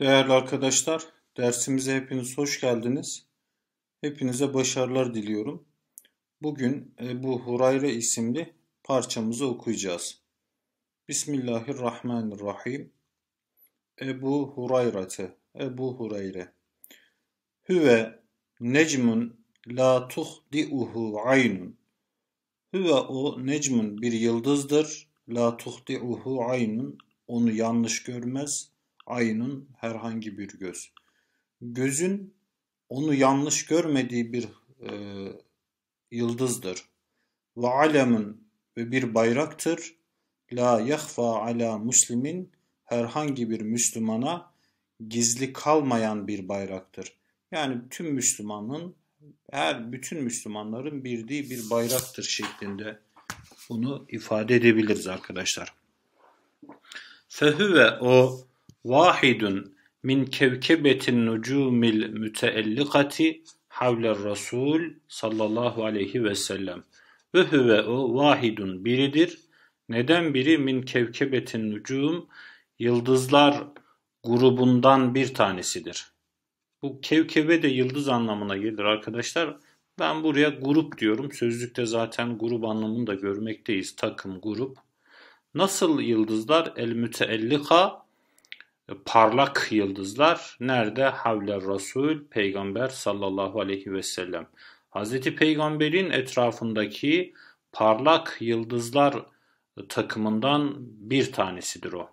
Değerli arkadaşlar, dersimize hepiniz hoş geldiniz. Hepinize başarılar diliyorum. Bugün e, bu Hurayra isimli parçamızı okuyacağız. Bismillahirrahmanirrahim. Ebu Hurayrate, Ebu Hureyre. Hüve necmun la tuhdi'uhu aynun. Hüve o necmun bir yıldızdır. La tuhdi'uhu aynun. Onu yanlış görmez, ayının herhangi bir göz. Gözün onu yanlış görmediği bir e, yıldızdır. Ve alemin ve bir bayraktır. La yahfa ala muslimin herhangi bir Müslümana gizli kalmayan bir bayraktır. Yani tüm Müslümanın her bütün Müslümanların bildiği bir bayraktır şeklinde bunu ifade edebiliriz arkadaşlar. Fehüve o vahidun min kevkebetin nucumil müteellikati havler Rasul sallallahu aleyhi ve sellem. Ve hüve o vahidun biridir. Neden biri min kevkebetin nucum yıldızlar grubundan bir tanesidir. Bu kevkebe de yıldız anlamına gelir arkadaşlar. Ben buraya grup diyorum. Sözlükte zaten grup anlamını da görmekteyiz. Takım, grup. Nasıl yıldızlar? El müteellika parlak yıldızlar nerede? Havle Resul Peygamber sallallahu aleyhi ve sellem. Hazreti Peygamber'in etrafındaki parlak yıldızlar takımından bir tanesidir o.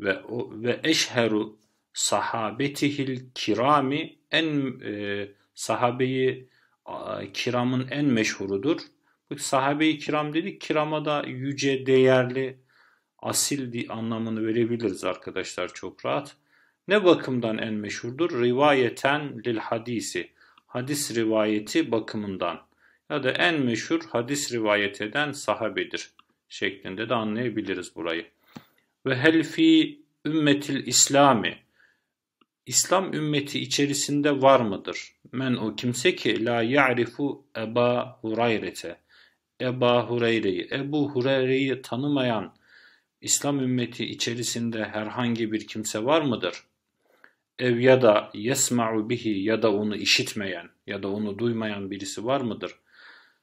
Ve o, ve eşheru sahabetihil kirami en e, sahabeyi e, kiramın en meşhurudur. Bu sahabeyi kiram dedik. Kirama da yüce, değerli, asil anlamını verebiliriz arkadaşlar çok rahat. Ne bakımdan en meşhurdur? Rivayeten lil hadisi. Hadis rivayeti bakımından ya da en meşhur hadis rivayet eden sahabedir şeklinde de anlayabiliriz burayı. Ve helfi ümmetil İslami. İslam ümmeti içerisinde var mıdır? Men o kimse ki la ya'rifu Eba Hureyre'te. Eba Hureyre'yi, Ebu Hureyre'yi tanımayan İslam ümmeti içerisinde herhangi bir kimse var mıdır? Ev ya da yesma'u bihi ya da onu işitmeyen ya da onu duymayan birisi var mıdır?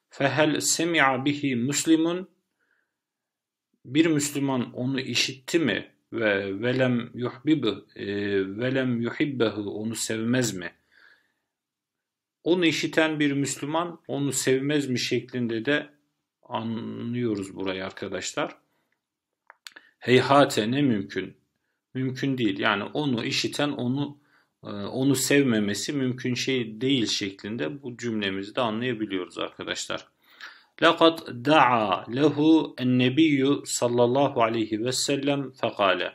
Fehel semi'a bihi muslimun bir Müslüman onu işitti mi ve velem yuhbibu e, velem yuhibbehu onu sevmez mi? Onu işiten bir Müslüman onu sevmez mi şeklinde de anlıyoruz burayı arkadaşlar heyhate ne mümkün? Mümkün değil. Yani onu işiten onu e, onu sevmemesi mümkün şey değil şeklinde bu cümlemizi de anlayabiliyoruz arkadaşlar. Laqad da'a lehu en sallallahu aleyhi ve sellem fekale.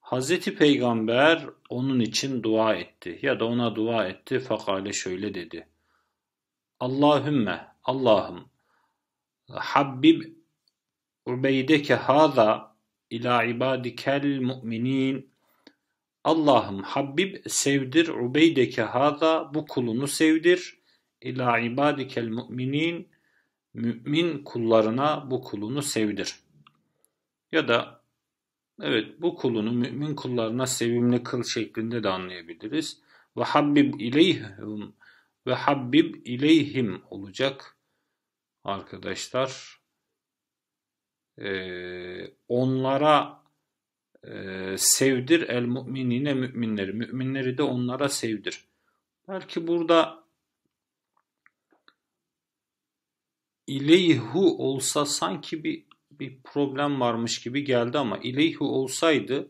Hazreti Peygamber onun için dua etti ya da ona dua etti fakale şöyle dedi. Allahümme Allah'ım habbib ubeydeke haza ila ibadikel mu'minin Allah'ım Habib sevdir ubeydeke haza bu kulunu sevdir ila ibadikel mu'minin mümin kullarına bu kulunu sevdir. Ya da evet bu kulunu mümin kullarına sevimli kıl şeklinde de anlayabiliriz. Ve habib ileyhim ve habib ileyhim olacak arkadaşlar. Ee, onlara e, sevdir el müminine müminleri. Müminleri de onlara sevdir. Belki burada ileyhu olsa sanki bir bir problem varmış gibi geldi ama ileyhu olsaydı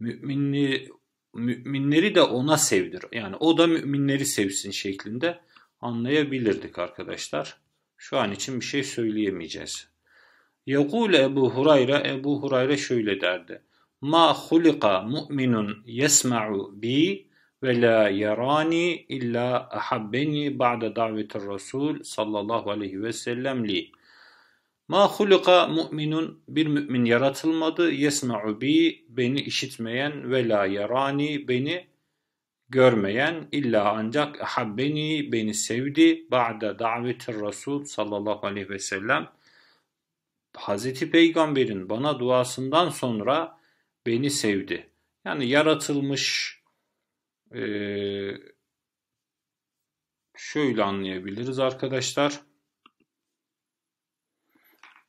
müminli müminleri de ona sevdir. Yani o da müminleri sevsin şeklinde anlayabilirdik arkadaşlar. Şu an için bir şey söyleyemeyeceğiz. Yekul Ebu Hurayra, Ebu Hurayra şöyle derdi. Ma hulika mu'minun yesma'u bi ve la yarani illa ahabbeni ba'de davetir Resul sallallahu aleyhi ve sellem li. Ma hulika mu'minun bir mümin yaratılmadı. Yesma'u bi beni işitmeyen ve la yarani beni görmeyen illa ancak ahabbeni beni sevdi ba'de davetir Resul sallallahu aleyhi ve sellem Hazreti Peygamber'in bana duasından sonra beni sevdi. Yani yaratılmış e, şöyle anlayabiliriz arkadaşlar.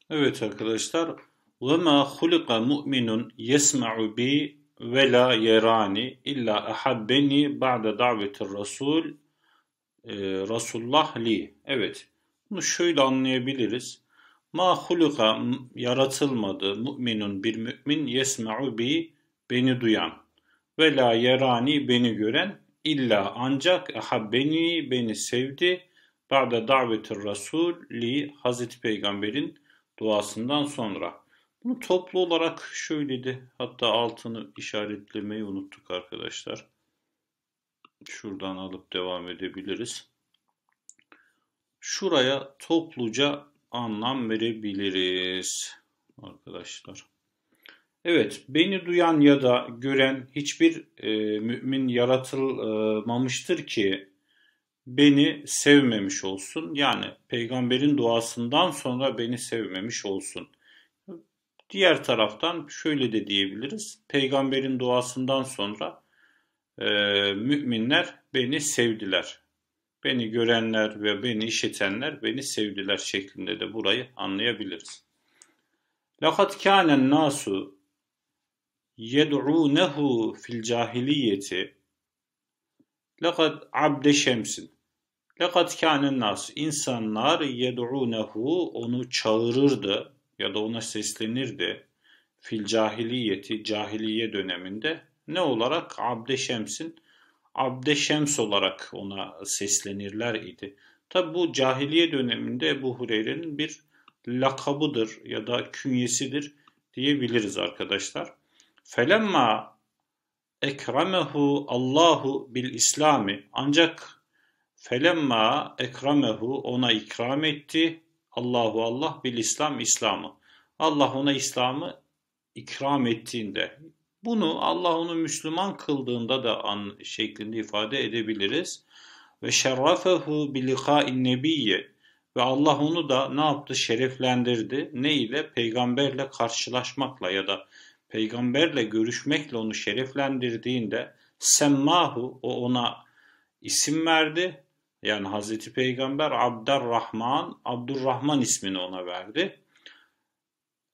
Evet arkadaşlar. وَمَا خُلِقَ مُؤْمِنٌ يَسْمَعُ بِي وَلَا يَرَانِ اِلَّا اَحَبَّنِي بَعْدَ دَعْوَةِ الرَّسُولِ e, Resulullah li. Evet. Bunu şöyle anlayabiliriz. Ma huluka yaratılmadı müminun bir mümin yesme'u bi beni duyan ve la yerani beni gören illa ancak aha beni beni sevdi ba'da davetir rasul li Hazreti Peygamber'in duasından sonra. Bunu toplu olarak şöyleydi. Hatta altını işaretlemeyi unuttuk arkadaşlar. Şuradan alıp devam edebiliriz. Şuraya topluca anlam verebiliriz arkadaşlar. Evet, beni duyan ya da gören hiçbir e, mümin yaratılmamıştır ki beni sevmemiş olsun. Yani peygamberin duasından sonra beni sevmemiş olsun. Diğer taraftan şöyle de diyebiliriz. Peygamberin duasından sonra e, müminler beni sevdiler. Beni görenler ve beni işitenler beni sevdiler şeklinde de burayı anlayabiliriz. Lakat kânen nasu yed'ûnehu fil cahiliyeti Lakat abde şemsin. Lakat kânen nas. insanlar yed'ûnehu onu çağırırdı ya da ona seslenirdi. Fil cahiliyeti, cahiliye döneminde ne olarak abde şemsin Abdeşems olarak ona seslenirler idi. Tabi bu cahiliye döneminde Ebu Hureyre'nin bir lakabıdır ya da künyesidir diyebiliriz arkadaşlar. Felemma ekramehu Allahu bil İslami ancak felemma ekramehu ona ikram etti Allahu Allah bil İslam İslam'ı. Allah ona İslam'ı ikram ettiğinde bunu Allah onu Müslüman kıldığında da an şeklinde ifade edebiliriz. Ve şerrafehu biliha'in nebiyye ve Allah onu da ne yaptı? Şereflendirdi. Ne ile? Peygamberle karşılaşmakla ya da peygamberle görüşmekle onu şereflendirdiğinde semmahu o ona isim verdi. Yani Hazreti Peygamber Abdurrahman, Abdurrahman ismini ona verdi.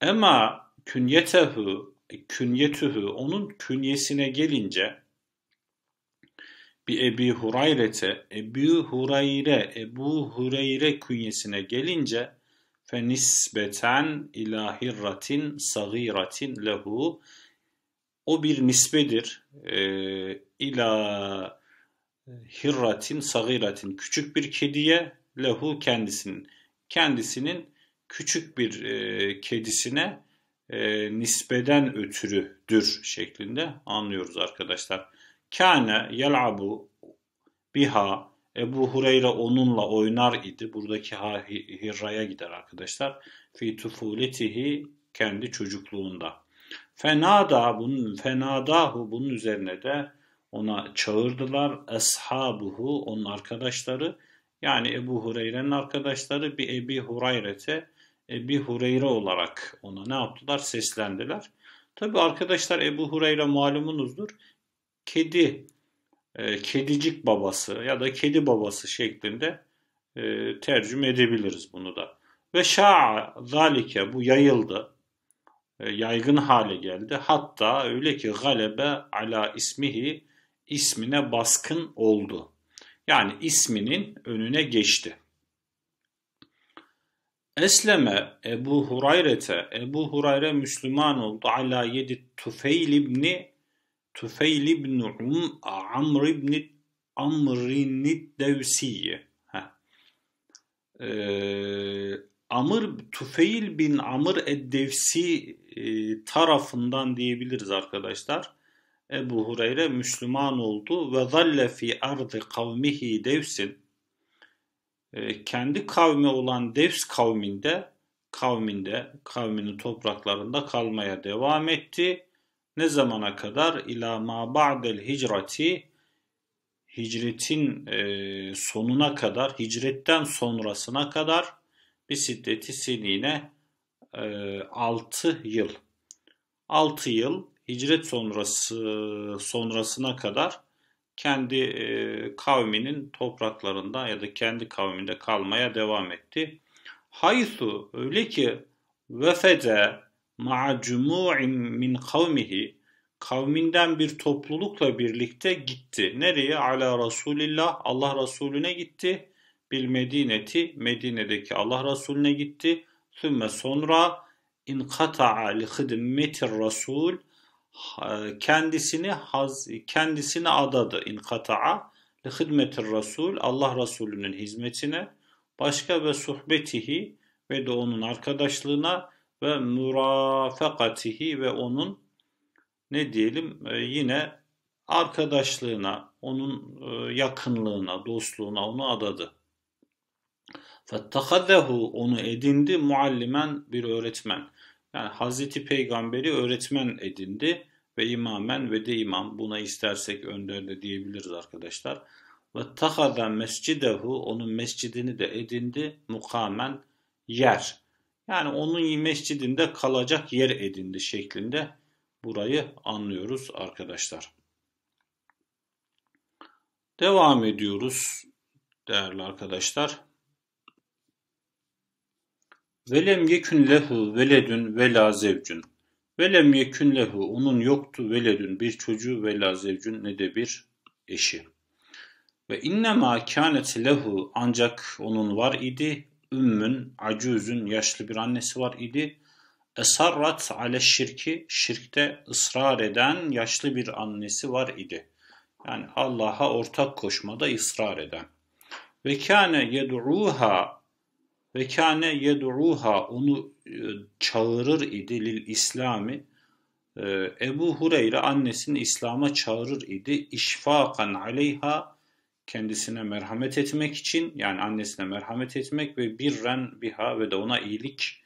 ama künyetehu künyetühü onun künyesine gelince bir Ebi Hurayre'te Ebu Hureyre Ebu Hureyre künyesine gelince fe nisbeten ilahirratin sagiratin lehu o bir nisbedir e, ila hirratin sagiratin küçük bir kediye lehu kendisinin kendisinin küçük bir e, kedisine e, nispeden ötürüdür şeklinde anlıyoruz arkadaşlar. Kâne yel'abu biha Ebu Hureyre onunla oynar idi. Buradaki ha Hirra'ya gider arkadaşlar. Fi tufuletihi kendi çocukluğunda. Fenada bunun fenadahu bunun üzerine de ona çağırdılar. Eshabuhu onun arkadaşları yani Ebu Hureyre'nin arkadaşları bir Ebi Hureyre'te e, bir Hureyre olarak ona ne yaptılar? Seslendiler. Tabi arkadaşlar Ebu Hureyre malumunuzdur. Kedi, e, kedicik babası ya da kedi babası şeklinde e, tercüme edebiliriz bunu da. Ve şa'a zalike bu yayıldı. E, yaygın hale geldi. Hatta öyle ki galebe ala ismihi ismine baskın oldu. Yani isminin önüne geçti. Esleme Ebu Hurayre'te. Ebu Hurayre Müslüman oldu. Ala yedi Tufeyl ibni Tufeyl ibn um, Amr ibn Amr ibn Devsiye. Ee, Amr Tufeil bin Amr Eddevsi e, tarafından diyebiliriz arkadaşlar. Ebu Hureyre Müslüman oldu ve zalle fi ardı kavmihi devsin ee, kendi kavmi olan Devs kavminde kavminde kavminin topraklarında kalmaya devam etti. Ne zamana kadar? İlâ mâ ba'del hicrati hicretin e, sonuna kadar, hicretten sonrasına kadar bir siddeti sinine e, 6 yıl. 6 yıl hicret sonrası sonrasına kadar kendi e, kavminin topraklarında ya da kendi kavminde kalmaya devam etti. Haysu öyle ki vefede ma'a cumu'in min kavmihi kavminden bir toplulukla birlikte gitti. Nereye? Ala Resulillah Allah Resulüne gitti. Bil Medineti Medine'deki Allah Resulüne gitti. Sümme sonra inkata'a li hidmetir Resul kendisini haz, kendisini adadı inkata'a li hidmetir rasul Allah Resulü'nün hizmetine başka ve suhbetihi ve de onun arkadaşlığına ve murafakatihi ve onun ne diyelim e, yine arkadaşlığına, onun e, yakınlığına, dostluğuna onu adadı. Fettahadehu onu edindi muallimen bir öğretmen. Yani Hazreti Peygamberi öğretmen edindi ve imamen ve de imam buna istersek önderde diyebiliriz arkadaşlar. Ve tahada mescidehu onun mescidini de edindi mukamen yer. Yani onun mescidinde kalacak yer edindi şeklinde burayı anlıyoruz arkadaşlar. Devam ediyoruz değerli arkadaşlar. Velem yekün lehu veledün vela zevcün. Velem yekün lehu onun yoktu veledün bir çocuğu ve la zevcün ne de bir eşi. Ve innema kânet lehu ancak onun var idi ümmün acüzün yaşlı bir annesi var idi. Esarrat ale şirki şirkte ısrar eden yaşlı bir annesi var idi. Yani Allah'a ortak koşmada ısrar eden. Ve kâne yed'uha ve kâne yed'uha onu e, çağırır idi lil İslami. E, Ebu Hureyre annesini İslam'a çağırır idi. İşfakan aleyha kendisine merhamet etmek için yani annesine merhamet etmek ve birren biha ve de ona iyilik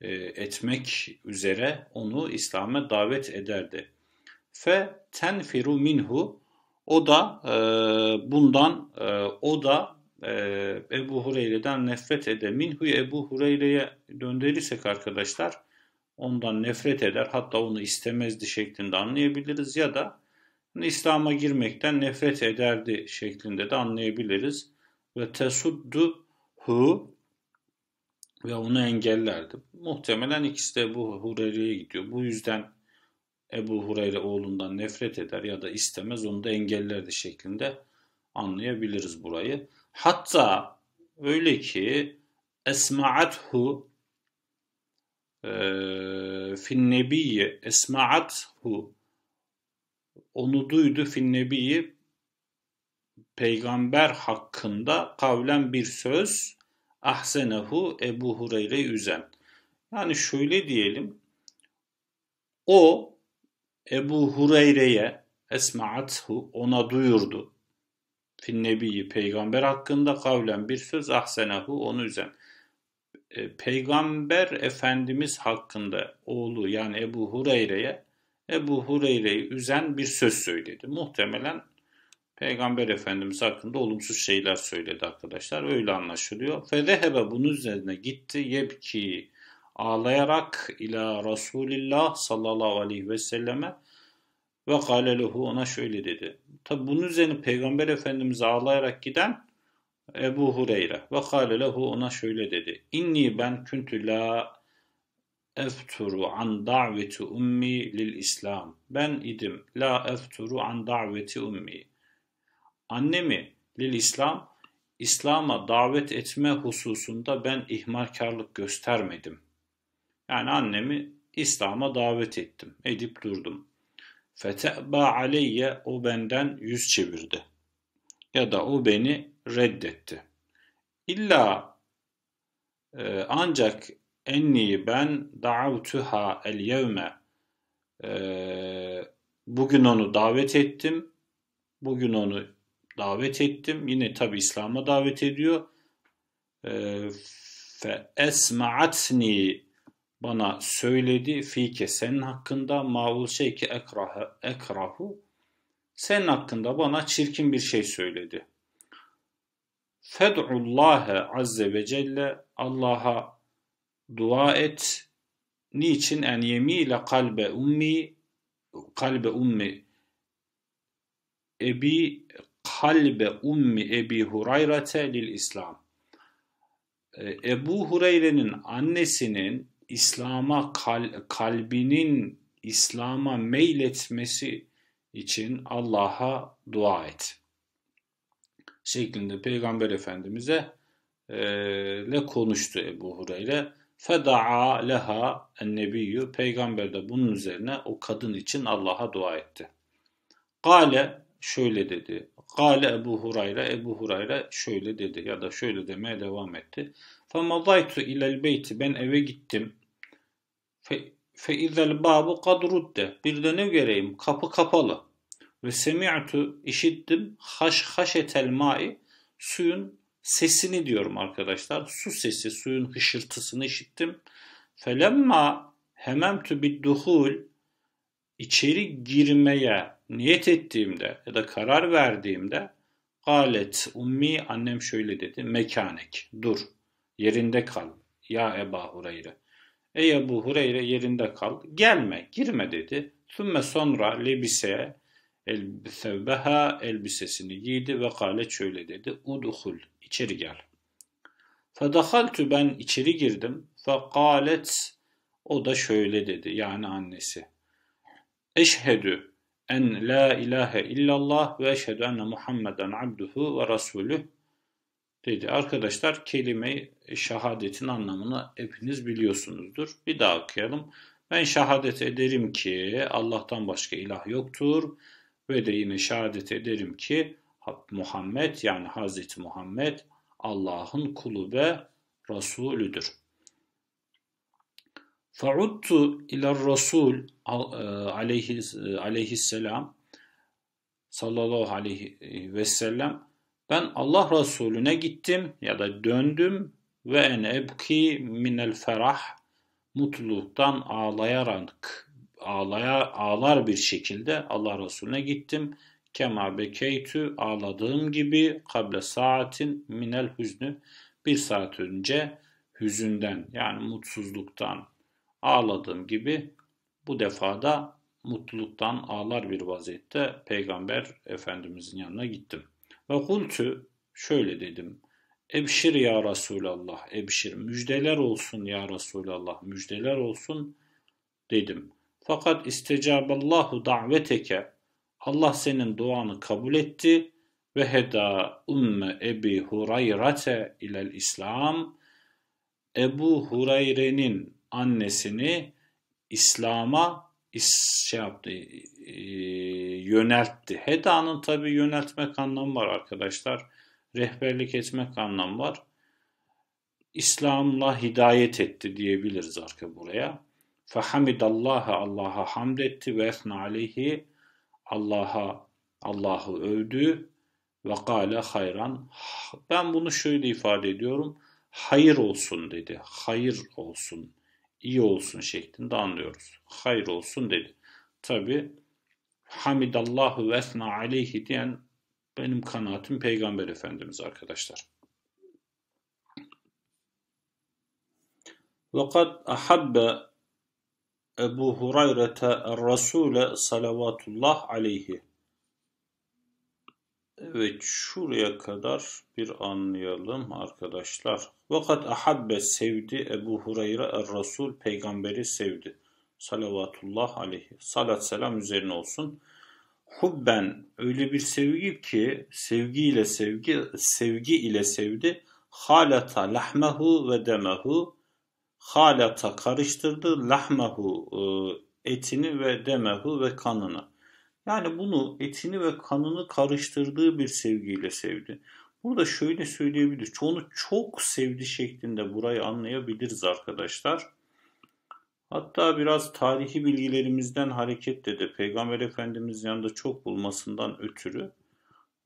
e, etmek üzere onu İslam'a davet ederdi. Fe tenfiru minhu o da bundan o da ee, Ebu Hureyre'den nefret ede minhu Ebu Hureyre'ye döndürürsek arkadaşlar ondan nefret eder hatta onu istemezdi şeklinde anlayabiliriz ya da İslam'a girmekten nefret ederdi şeklinde de anlayabiliriz. Ve tesuddu hu ve onu engellerdi. Muhtemelen ikisi de Ebu Hureyre'ye gidiyor. Bu yüzden Ebu Hureyre oğlundan nefret eder ya da istemez onu da engellerdi şeklinde anlayabiliriz burayı. Hatta öyle ki esma'athu e, fin nebiyye esma'athu onu duydu fin nebiyi peygamber hakkında kavlen bir söz ahsenehu Ebu Hureyre üzen. Yani şöyle diyelim o Ebu Hureyre'ye esma'athu ona duyurdu finnebiyi peygamber hakkında kavlen bir söz ahsenahu onu üzen. E, peygamber Efendimiz hakkında oğlu yani Ebu Hureyre'ye Ebu Hureyre'yi üzen bir söz söyledi. Muhtemelen Peygamber Efendimiz hakkında olumsuz şeyler söyledi arkadaşlar. Öyle anlaşılıyor. Fedehebe bunun üzerine gitti. Yebki ağlayarak ila Resulillah sallallahu aleyhi ve selleme ve kâle ona şöyle dedi. Tabi bunun üzerine Peygamber Efendimiz ağlayarak giden Ebu Hureyre. Ve kâle ona şöyle dedi. İnni ben küntü la efturu an daveti ummi lil İslam. Ben idim la efturu an daveti ummi. Annemi lil İslam, İslam'a davet etme hususunda ben ihmalkarlık göstermedim. Yani annemi İslam'a davet ettim, edip durdum. Fete'ba aleyye o benden yüz çevirdi. Ya da o beni reddetti. İlla e, ancak enni ben da'avtuha el yevme e, bugün onu davet ettim. Bugün onu davet ettim. Yine tabi İslam'a davet ediyor. E, fe esma'atni bana söyledi fike senin hakkında maul şey ki ekrahu, ekrahu senin hakkında bana çirkin bir şey söyledi. Fed'ullâhe azze ve celle Allah'a dua et. Niçin en yemi ile kalbe ummi kalbe ummi ebi kalbe ummi ebi hurayrate lil İslam. Ebu Hureyre'nin annesinin İslam'a kal, kalbinin İslam'a meyletmesi için Allah'a dua et. Şeklinde Peygamber Efendimiz'e e, le konuştu Ebu Hureyre. Feda'a leha ennebiyyü. Peygamber de bunun üzerine o kadın için Allah'a dua etti. Gale şöyle dedi. Gale Ebu Hureyre Ebu Hureyre şöyle dedi ya da şöyle demeye devam etti. فَمَضَيْتُ اِلَى beyti Ben eve gittim. Fe, فَاِذَا الْبَابُ قَدْ رُدَّ Bir de ne göreyim? Kapı kapalı. Ve semi'tu işittim haş haşetel mai suyun sesini diyorum arkadaşlar. Su sesi, suyun hışırtısını işittim. Felemma tu bir duhul içeri girmeye niyet ettiğimde ya da karar verdiğimde galet ummi annem şöyle dedi mekanek dur Yerinde kal. Ya Eba Hureyre. Ey Ebu Hureyre yerinde kal. Gelme, girme dedi. Sümme sonra libise elbisevbeha elbisesini giydi ve kale şöyle dedi. Uduhul, içeri gel. Fedahaltü ben içeri girdim. Fekalet o da şöyle dedi yani annesi. Eşhedü en la ilahe illallah ve eşhedü enne Muhammeden abduhu ve rasulüh dedi. Arkadaşlar kelime şehadetin anlamını hepiniz biliyorsunuzdur. Bir daha okuyalım. Ben şehadet ederim ki Allah'tan başka ilah yoktur ve de yine şehadet ederim ki Muhammed yani Hazreti Muhammed Allah'ın kulu ve Resulüdür. Fauttu ila Resul e, e, aleyhisselam sallallahu aleyhi ve sellem ben Allah Resulüne gittim ya da döndüm ve en ebki minel ferah mutluluktan ağlayarak ağlaya, ağlar bir şekilde Allah Resulüne gittim. Kema bekeytü ağladığım gibi kable saatin minel hüznü bir saat önce hüzünden yani mutsuzluktan ağladığım gibi bu defada mutluluktan ağlar bir vaziyette Peygamber Efendimizin yanına gittim. Ve kultu şöyle dedim. Ebşir ya Resulallah, ebşir. Müjdeler olsun ya Resulallah, müjdeler olsun dedim. Fakat istecaballahu daveteke. Allah senin duanı kabul etti ve heda umme Ebi Hurayrate ilel İslam. Ebu Hurayrenin annesini İslam'a is, şey yaptı, e, yöneltti. Heda'nın tabi yöneltmek anlamı var arkadaşlar. Rehberlik etmek anlamı var. İslam'la hidayet etti diyebiliriz arka buraya. Fehamidallaha Allah'a hamd etti ve esna aleyhi Allah'a Allah'ı övdü ve kâle hayran. Ben bunu şöyle ifade ediyorum. Hayır olsun dedi. Hayır olsun. iyi olsun şeklinde anlıyoruz. Hayır olsun dedi. Tabi hamidallahu ve esna aleyhi diyen benim kanaatim Peygamber Efendimiz arkadaşlar. وَقَدْ أَحَبَّ Ebu Hurayre'te Resul'e salavatullah aleyhi. Evet şuraya kadar bir anlayalım arkadaşlar. Fakat ahabbe sevdi Ebu Hureyre er Resul peygamberi sevdi salavatullah aleyhi. Salat selam üzerine olsun. Hubben öyle bir sevgi ki sevgiyle sevgi sevgi ile sevdi. Halata lahmehu ve demehu halata karıştırdı lahmehu e, etini ve demehu ve kanını. Yani bunu etini ve kanını karıştırdığı bir sevgiyle sevdi. Burada şöyle söyleyebiliriz. Çoğunu çok sevdi şeklinde burayı anlayabiliriz arkadaşlar. Hatta biraz tarihi bilgilerimizden hareketle de Peygamber Efendimiz yanında çok bulmasından ötürü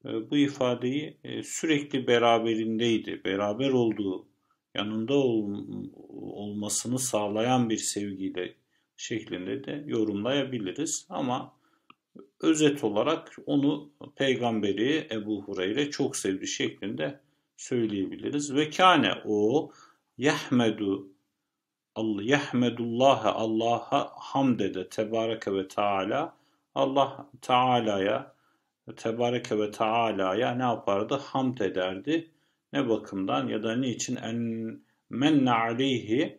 e, bu ifadeyi e, sürekli beraberindeydi. Beraber olduğu, yanında olmasını sağlayan bir sevgiyle şeklinde de yorumlayabiliriz. Ama özet olarak onu peygamberi Ebu Hureyre çok sevdi şeklinde söyleyebiliriz. Ve kâne o yahmedu Allah Yehmedullah'a Allah'a hamd ede tebareke ve Taala Allah Teala'ya tebareke ve Teala'ya ne yapardı? Hamd ederdi. Ne bakımdan ya da niçin en menne aleyhi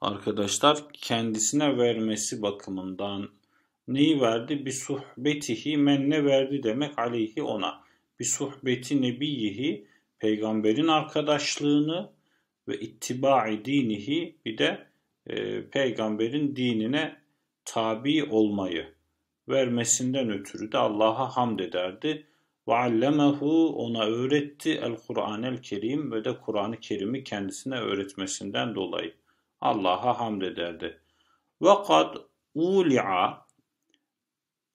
arkadaşlar kendisine vermesi bakımından neyi verdi? Bir suhbetihi menne verdi demek aleyhi ona. Bir suhbeti nebiyihi peygamberin arkadaşlığını ve ittiba'i dinihi bir de e, peygamberin dinine tabi olmayı vermesinden ötürü de Allah'a hamd ederdi. Ve allemehu ona öğretti el kuran el Kerim ve de Kur'an-ı Kerim'i kendisine öğretmesinden dolayı Allah'a hamd ederdi. Ve kad uli'a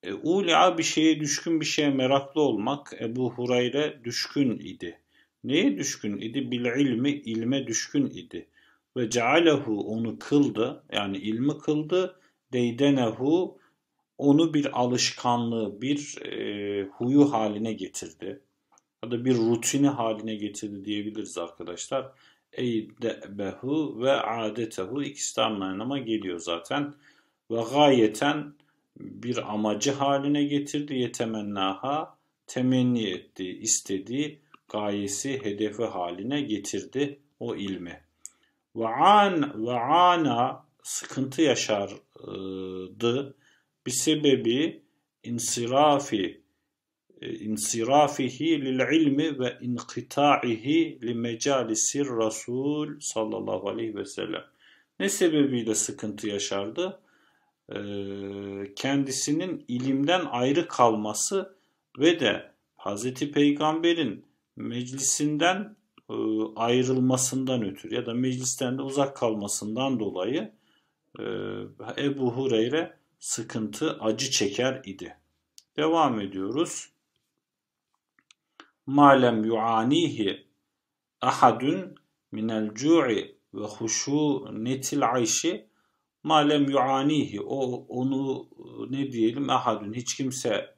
e, uli'a bir şeye düşkün bir şeye meraklı olmak Ebu Hureyre düşkün idi. Neye düşkün idi? Bil ilmi ilme düşkün idi. Ve cealehu onu kıldı. Yani ilmi kıldı. Deydenehu onu bir alışkanlığı, bir e, huyu haline getirdi. Ya da bir rutini haline getirdi diyebiliriz arkadaşlar. Eydebehu ve adetehu ikisi de anlamına geliyor zaten. Ve gayeten bir amacı haline getirdi. Yetemennaha temenni etti, istediği gayesi, hedefi haline getirdi o ilmi. Ve an ve ana sıkıntı yaşardı. Bir sebebi insirafi e, insirafihi lil ilmi ve inkitaihi li mecalisir Rasul sallallahu aleyhi ve sellem. Ne sebebiyle sıkıntı yaşardı? E, kendisinin ilimden ayrı kalması ve de Hazreti Peygamber'in meclisinden e, ayrılmasından ötürü ya da meclisten de uzak kalmasından dolayı e, Ebu Hureyre sıkıntı, acı çeker idi. Devam ediyoruz. Malem yuanihi ahadun min cu'i ve huşu netil ayşi malem yuanihi o onu e, ne diyelim ahadun hiç kimse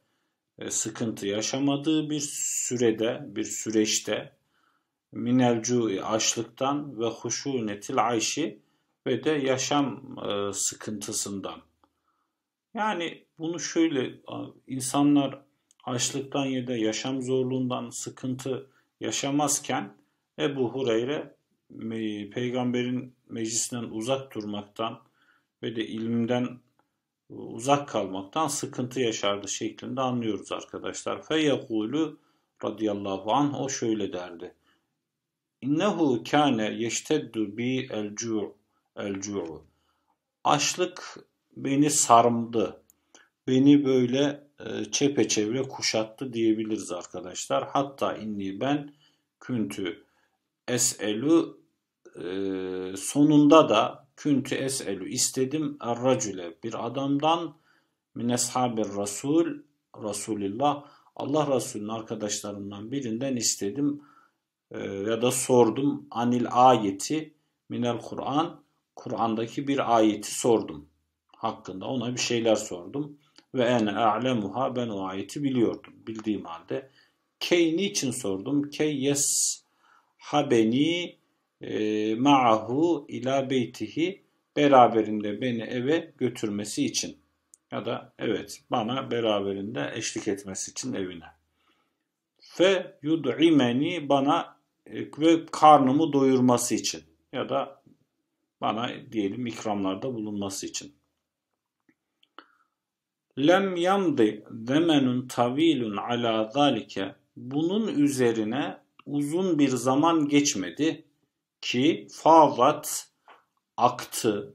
e, sıkıntı yaşamadığı bir sürede, bir süreçte minel cu'i açlıktan ve huşunetil ayşi ve de yaşam e, sıkıntısından. Yani bunu şöyle insanlar açlıktan ya da yaşam zorluğundan sıkıntı yaşamazken Ebu Hureyre peygamberin meclisinden uzak durmaktan ve de ilimden uzak kalmaktan sıkıntı yaşardı şeklinde anlıyoruz arkadaşlar. Feyekulu radıyallahu an o şöyle derdi. İnnehu kâne yeşteddu bi elcu' elcu'. Açlık beni sarmdı. Beni böyle e, çepeçevre kuşattı diyebiliriz arkadaşlar. Hatta inni ben küntü eselu e, sonunda da Küntü es'elü istedim erracüle bir adamdan min eshabir rasul Resulillah Allah Resulü'nün arkadaşlarından birinden istedim e, ya da sordum anil ayeti minel Kur'an Kur'an'daki bir ayeti sordum hakkında ona bir şeyler sordum ve en a'lemuha ben o ayeti biliyordum bildiğim halde key niçin sordum key yes habeni e, ma'ahu ila beytihi beraberinde beni eve götürmesi için ya da evet bana beraberinde eşlik etmesi için evine. Fe yud'imeni bana e, ve karnımı doyurması için ya da bana diyelim ikramlarda bulunması için. Lem yamdi demenun tavilun ala zalike bunun üzerine uzun bir zaman geçmedi ki favat aktı,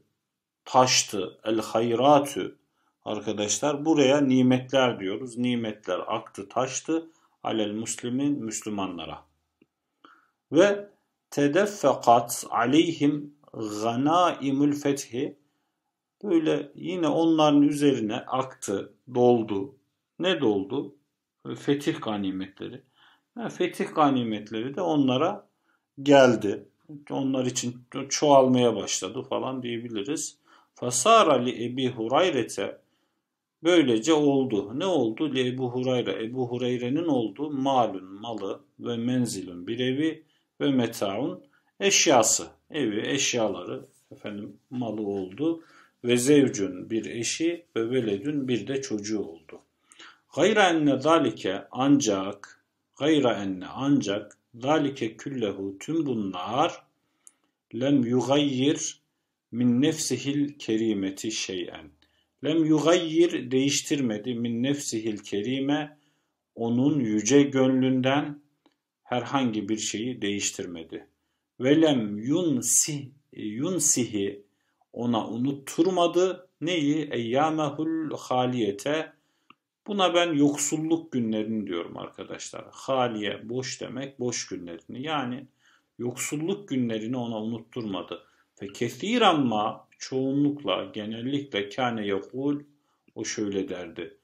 taştı, el hayratü. Arkadaşlar buraya nimetler diyoruz. Nimetler aktı, taştı alel muslimin Müslümanlara. Ve tedeffekat aleyhim ganaimül fethi böyle yine onların üzerine aktı, doldu. Ne doldu? Fetih ganimetleri. Yani fetih ganimetleri de onlara geldi onlar için çoğalmaya başladı falan diyebiliriz. Fasara li Ebi Hurayre'te böylece oldu. Ne oldu? Li Ebu Hurayre. Ebu Hureyre'nin oldu malun malı ve menzilun bir evi ve metaun eşyası. Evi, eşyaları, efendim malı oldu. Ve zevcün bir eşi ve veledün bir de çocuğu oldu. Gayra enne zalike ancak gayra enne ancak Zalike küllehu tüm bunlar lem yugayyir min nefsihil kerimeti şeyen. Lem yugayyir değiştirmedi min nefsihil kerime onun yüce gönlünden herhangi bir şeyi değiştirmedi. Ve lem yunsi, yunsihi ona unutturmadı neyi eyyamehul haliyete Buna ben yoksulluk günlerini diyorum arkadaşlar. Haliye boş demek boş günlerini. Yani yoksulluk günlerini ona unutturmadı. Ve kesiran ma çoğunlukla genellikle kâne yokul, o şöyle derdi.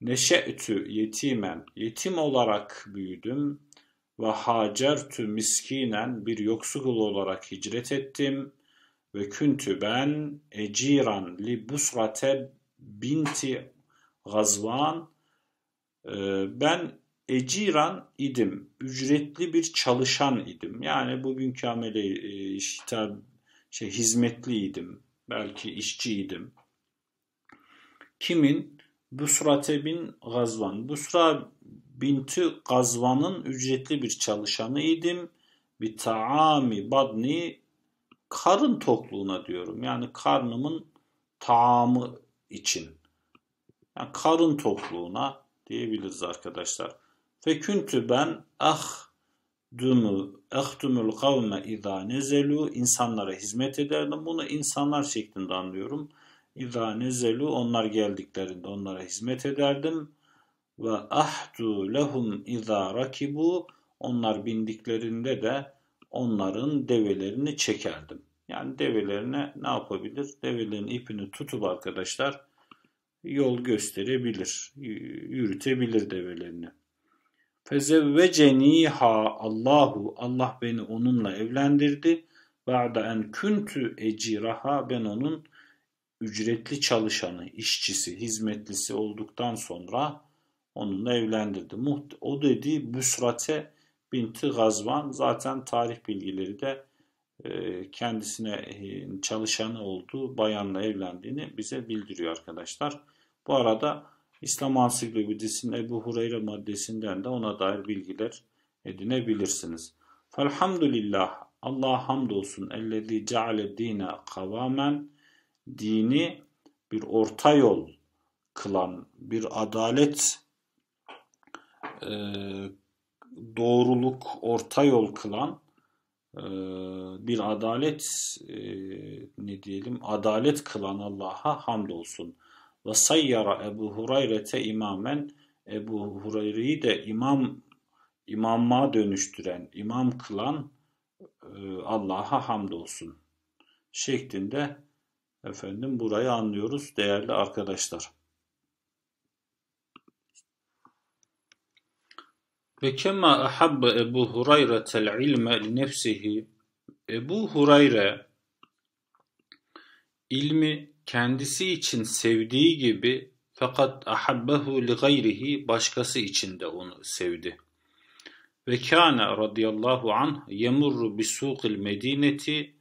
neşe Neşe'tü yetimen yetim olarak büyüdüm ve hacertü miskinen bir yoksul olarak hicret ettim ve küntü ben eciran li busrate binti Gazvan. E, ben eciran idim. Ücretli bir çalışan idim. Yani bugünkü amele hitap e, şey hizmetliydim. Belki işçiydim. Kimin? Busrate bin Gazvan. Büsra binti Gazvan'ın ücretli bir çalışanı idim. Bir taami badni karın tokluğuna diyorum. Yani karnımın taamı için yani karın tokluğuna diyebiliriz arkadaşlar. Feküntü ben ah dümü ehdümül ah kavme izâ nezelu insanlara hizmet ederdim. Bunu insanlar şeklinde anlıyorum. İzâ nezelu onlar geldiklerinde onlara hizmet ederdim. Ve ahdu lehum izâ rakibu onlar bindiklerinde de onların develerini çekerdim. Yani develerine ne yapabilir? Develerin ipini tutup arkadaşlar yol gösterebilir, yürütebilir develerini. Fezevveceniha Allahu Allah beni onunla evlendirdi. Ba'da en kuntu eciraha ben onun ücretli çalışanı, işçisi, hizmetlisi olduktan sonra onunla evlendirdi. O dedi Büsrate binti Gazvan zaten tarih bilgileri de e, kendisine e, çalışanı olduğu bayanla evlendiğini bize bildiriyor arkadaşlar. Bu arada İslam Ansiklopedisi'nin Ebu Hureyre maddesinden de ona dair bilgiler edinebilirsiniz. Felhamdülillah, Allah hamdolsun ellezî ceale dine kavamen dini bir orta yol kılan, bir adalet e, doğruluk orta yol kılan e, bir adalet e, ne diyelim adalet kılan Allah'a hamdolsun. Ve sayyara Ebu Hureyre'te imamen Ebu Hureyre'yi de imam imama dönüştüren, imam kılan e, Allah'a hamdolsun şeklinde efendim burayı anlıyoruz değerli arkadaşlar. Ve kema ahabbe Ebu Hurayre tel ilme li nefsihi Ebu Hurayre ilmi kendisi için sevdiği gibi fakat ahabbehu li gayrihi başkası için de onu sevdi. Ve kâne radıyallahu anh yemurru bi suqil medineti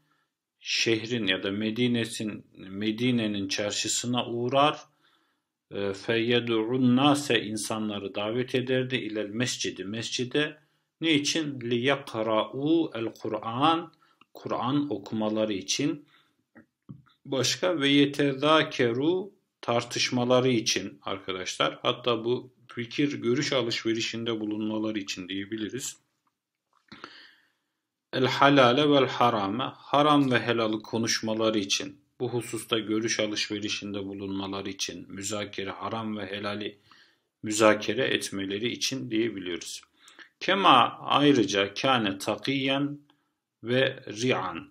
şehrin ya da Medine'sin Medine'nin çarşısına uğrar e, feyed'un nase insanları davet ederdi ilel mescidi mescide niçin li yakra'u el Kur'an Kur'an okumaları için Başka ve yetedâkeru tartışmaları için arkadaşlar. Hatta bu fikir görüş alışverişinde bulunmaları için diyebiliriz. El halale vel harame haram ve helalı konuşmaları için bu hususta görüş alışverişinde bulunmaları için müzakere haram ve helali müzakere etmeleri için diyebiliyoruz. Kema ayrıca kâne takiyen ve ri'an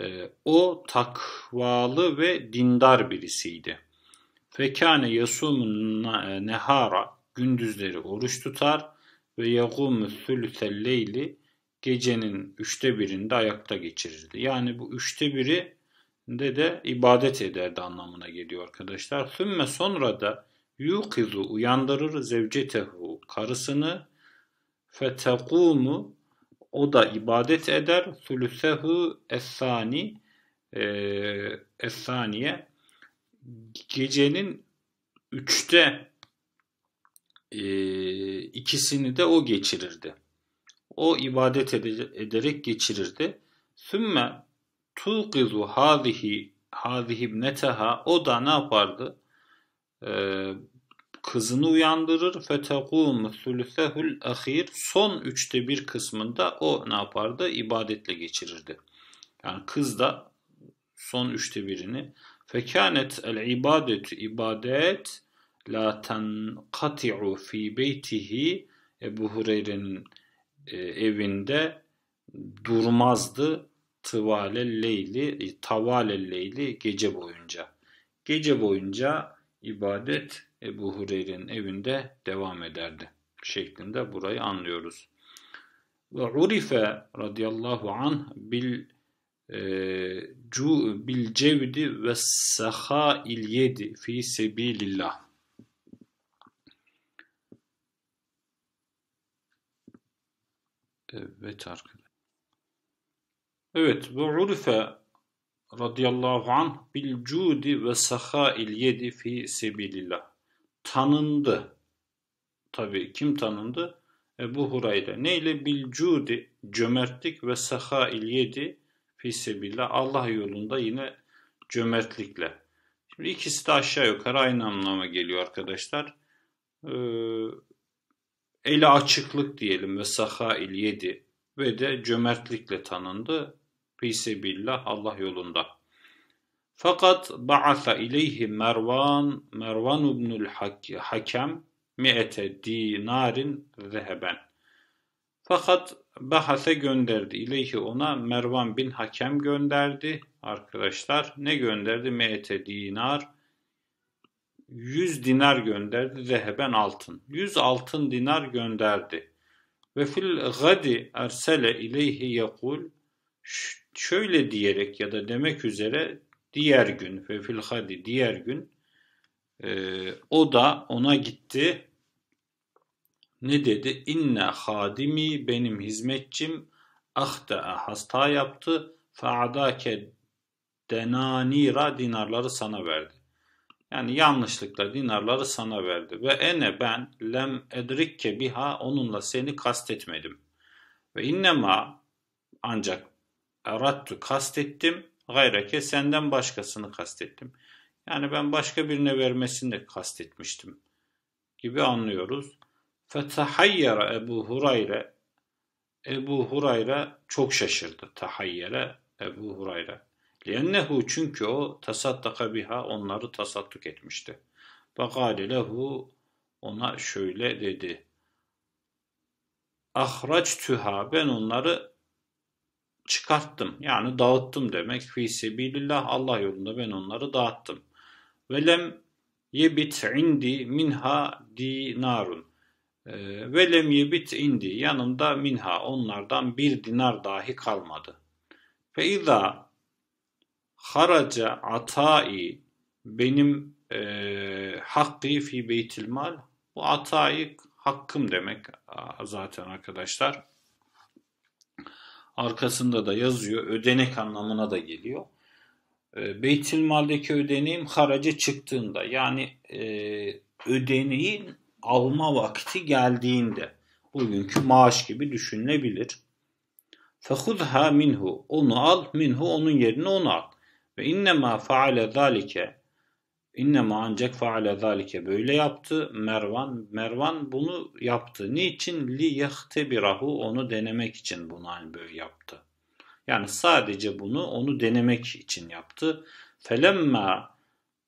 ee, o takvalı ve dindar birisiydi. Fekâne yasumun nehara gündüzleri oruç tutar ve yagûmü sülüsel leyli gecenin üçte birinde ayakta geçirirdi. Yani bu üçte biri de de ibadet ederdi anlamına geliyor arkadaşlar. Sümme sonra da yukizu uyandırır zevcetehu karısını fetequmu o da ibadet eder. Sülüsehu esani e, esaniye gecenin üçte e, ikisini de o geçirirdi. O ibadet ederek geçirirdi. Sümme tuqizu hadihi hadihi ibneteha o da ne yapardı? Ee, kızını uyandırır. Fetegûm sülüsehül ahir. Son üçte bir kısmında o ne yapardı? İbadetle geçirirdi. Yani kız da son üçte birini. Fekanet el ibadetü ibadet la tenkati'u fi beytihi Ebu Hureyre'nin e, evinde durmazdı tıvale leyli, e, tavale leyli gece boyunca. Gece boyunca ibadet Ebu Hureyre'nin evinde devam ederdi şeklinde burayı anlıyoruz. Ve urife radıyallahu an bil e, cu bil cevdi ve saha il yedi fi sebilillah. Evet arkadaşlar. Evet ve urife radıyallahu an bil cudi ve saha il yedi fi sebilillah tanındı. tabii kim tanındı? Ebu Hureyre. Neyle? Bilcudi, cömertlik ve seha ilyedi fisebillah. Allah yolunda yine cömertlikle. Şimdi ikisi de aşağı yukarı aynı anlama geliyor arkadaşlar. Ee, eli açıklık diyelim ve saha il yedi ve de cömertlikle tanındı. Fisebillah Allah yolunda. Fakat ba'asa ileyhi Mervan Mervan ibnül Hakem mi'ete dinarin zeheben. Fakat bahase gönderdi. İleyhi ona Mervan bin Hakem gönderdi. Arkadaşlar ne gönderdi? Mi'ete dinar 100 dinar gönderdi. Zeheben altın. 100 altın dinar gönderdi. Ve fil gadi ersele ileyhi yakul şöyle diyerek ya da demek üzere diğer gün ve filhadi diğer gün e, o da ona gitti. Ne dedi? İnne hadimi benim hizmetçim ahta'a hasta yaptı. Fa'dake denanira dinarları sana verdi. Yani yanlışlıkla dinarları sana verdi. Ve ene ben lem edrikke biha onunla seni kastetmedim. Ve innema ancak erattu kastettim gayrake senden başkasını kastettim. Yani ben başka birine vermesini de kastetmiştim gibi anlıyoruz. Fetahayyara Ebu Hurayre Ebu Hurayra çok şaşırdı. Tahayyere Ebu Hurayra. Liennehu çünkü o tasaddaka biha onları tasadduk etmişti. Fakale lehu ona şöyle dedi. Ahraç tüha ben onları çıkarttım. Yani dağıttım demek. Fi sebilillah Allah yolunda ben onları dağıttım. Velem yebit indi minha dinarun. Ee, Velem yebit indi yanımda minha onlardan bir dinar dahi kalmadı. Fe iza haraca atai benim e, hakkı fi beytil mal bu atai hakkım demek zaten arkadaşlar. Arkasında da yazıyor. Ödenek anlamına da geliyor. Ee, Beytilmal'deki ödeneğim haraca çıktığında yani e, ödeneğin alma vakti geldiğinde bugünkü maaş gibi düşünülebilir. Fehudha minhu onu al minhu onun yerine onu al. Ve innema faale zalike İnnema ancak faale zalike böyle yaptı. Mervan Mervan bunu yaptı. Niçin? Li yahtebirahu onu denemek için bunu hani böyle yaptı. Yani sadece bunu onu denemek için yaptı. Felemma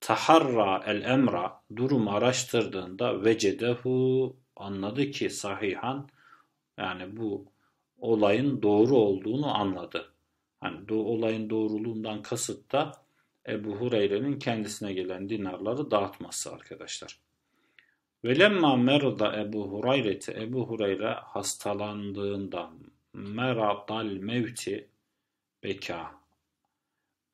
taharra el emra durum araştırdığında vecedehu anladı ki sahihan yani bu olayın doğru olduğunu anladı. Hani do olayın doğruluğundan kasıt da Ebu Hureyre'nin kendisine gelen dinarları dağıtması arkadaşlar. Velemma merda Ebu Hureyre'ti Ebu Hureyre hastalandığında meradal mevti beka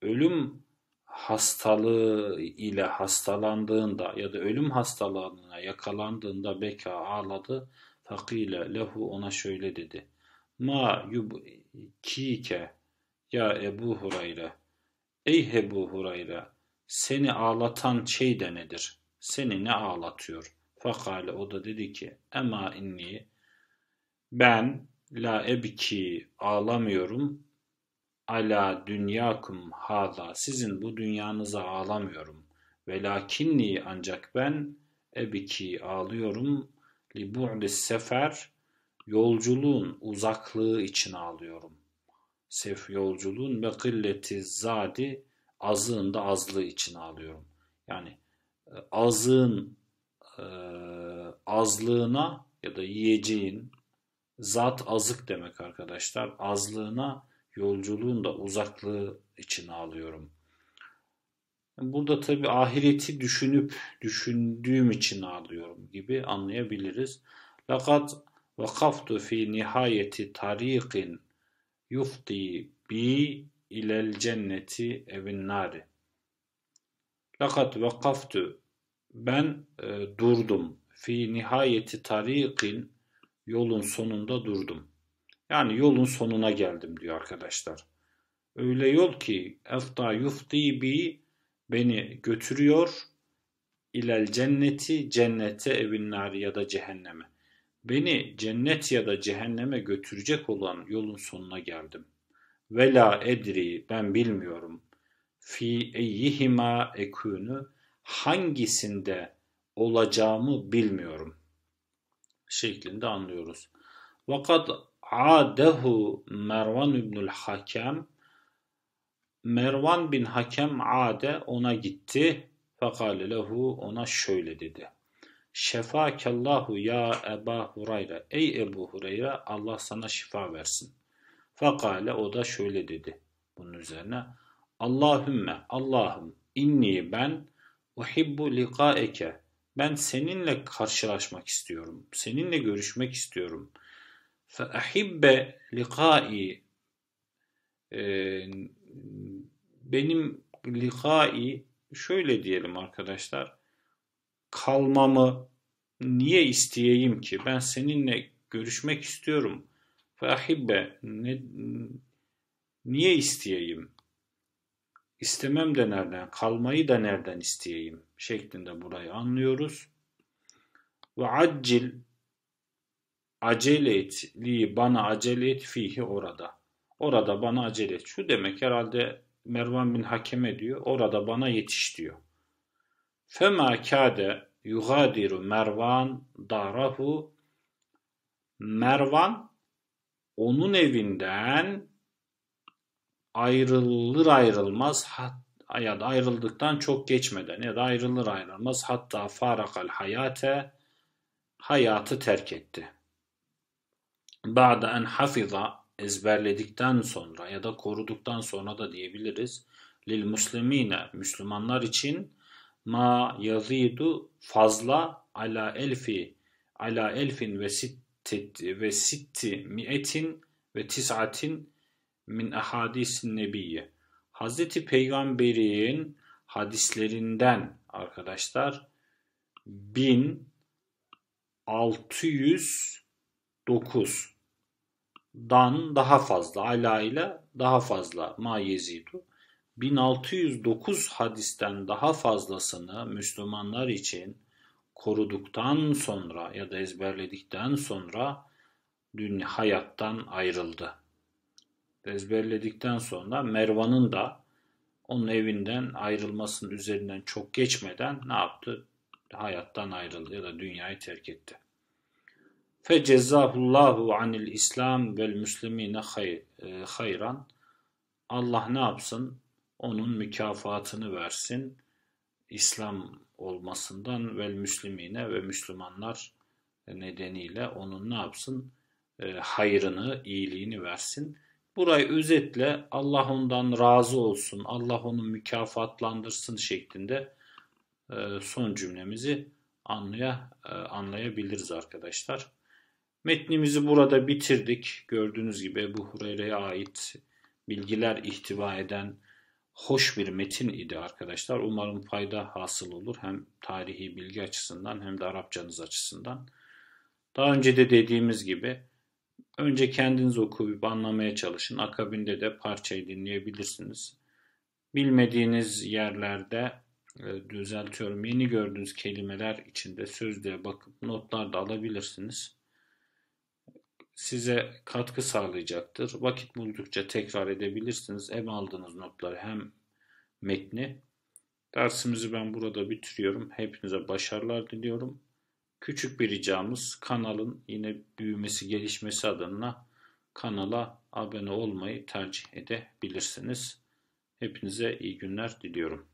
ölüm hastalığı ile hastalandığında ya da ölüm hastalığına yakalandığında beka ağladı. Fakile lehu ona şöyle dedi. Ma yub kike ya Ebu Hureyre Ey Ebu Hureyre seni ağlatan şey de nedir? Seni ne ağlatıyor? Fakale o da dedi ki ema inni ben la ebiki ağlamıyorum ala dünyakum hala sizin bu dünyanıza ağlamıyorum velakinni ancak ben ebiki ağlıyorum li bu'dis sefer yolculuğun uzaklığı için ağlıyorum Sef yolculuğun ve kılleti zadi azığında da azlığı için ağlıyorum. Yani e, azığın e, azlığına ya da yiyeceğin zat azık demek arkadaşlar. Azlığına yolculuğun da uzaklığı için ağlıyorum. Burada tabi ahireti düşünüp düşündüğüm için ağlıyorum gibi anlayabiliriz. Lakat vakaftu fi nihayeti tariqin yufti bi ilel cenneti evin nari. Lakat vakaftu ben e, durdum. Fi nihayeti tariqin yolun sonunda durdum. Yani yolun sonuna geldim diyor arkadaşlar. Öyle yol ki efta yufti bi beni götürüyor ilel cenneti cennete evin nari ya da cehenneme. Beni cennet ya da cehenneme götürecek olan yolun sonuna geldim. Vela edri ben bilmiyorum. Fi eyyihima ekünü hangisinde olacağımı bilmiyorum. Şeklinde anlıyoruz. Vakat adehu Mervan İbnül Hakem Mervan bin Hakem ade ona gitti. Fakale lehu ona şöyle dedi. Şefakallahu ya Eba Hureyre. Ey Ebu Hureyre Allah sana şifa versin. Fakale o da şöyle dedi. Bunun üzerine Allahümme Allah'ım inni ben uhibbu likaeke. Ben seninle karşılaşmak istiyorum. Seninle görüşmek istiyorum. Fe ahibbe likai e, benim likai şöyle diyelim arkadaşlar kalmamı niye isteyeyim ki? Ben seninle görüşmek istiyorum. Fahibbe ne, niye isteyeyim? İstemem de nereden, kalmayı da nereden isteyeyim şeklinde burayı anlıyoruz. Ve acil acele et bana acele et fihi orada. Orada bana acele et. Şu demek herhalde Mervan bin Hakeme diyor. Orada bana yetiş diyor. Fema kâde yugadiru Mervan darahu Mervan onun evinden ayrılır ayrılmaz hat, ya da ayrıldıktan çok geçmeden ya da ayrılır ayrılmaz hatta farakal hayate hayatı terk etti. Ba'da en hafiza ezberledikten sonra ya da koruduktan sonra da diyebiliriz. Lil muslimine Müslümanlar için ma yazidu fazla ala elfi ala elfin ve sitti ve sitti mi'etin ve tis'atin min ahadisin nebiyye. Hazreti Peygamber'in hadislerinden arkadaşlar 1609 dan daha fazla ala ile daha fazla ma yezidu 1609 hadisten daha fazlasını Müslümanlar için koruduktan sonra ya da ezberledikten sonra dün hayattan ayrıldı. Ezberledikten sonra Mervan'ın da onun evinden ayrılmasının üzerinden çok geçmeden ne yaptı? Hayattan ayrıldı ya da dünyayı terk etti. Fe cezahullahu anil İslam vel müslimine e, hayran. Allah ne yapsın? onun mükafatını versin. İslam olmasından ve Müslümine ve Müslümanlar nedeniyle onun ne yapsın? E, hayrını, iyiliğini versin. Burayı özetle Allah ondan razı olsun, Allah onu mükafatlandırsın şeklinde e, son cümlemizi anlaya e, anlayabiliriz arkadaşlar. Metnimizi burada bitirdik. Gördüğünüz gibi bu Hureyre'ye ait bilgiler ihtiva eden hoş bir metin idi arkadaşlar. Umarım fayda hasıl olur hem tarihi bilgi açısından hem de Arapçanız açısından. Daha önce de dediğimiz gibi önce kendiniz okuyup anlamaya çalışın. Akabinde de parçayı dinleyebilirsiniz. Bilmediğiniz yerlerde e, düzeltiyorum. Yeni gördüğünüz kelimeler içinde sözlüğe bakıp notlar da alabilirsiniz size katkı sağlayacaktır. Vakit buldukça tekrar edebilirsiniz. Hem aldığınız notları hem metni. Dersimizi ben burada bitiriyorum. Hepinize başarılar diliyorum. Küçük bir ricamız kanalın yine büyümesi, gelişmesi adına kanala abone olmayı tercih edebilirsiniz. Hepinize iyi günler diliyorum.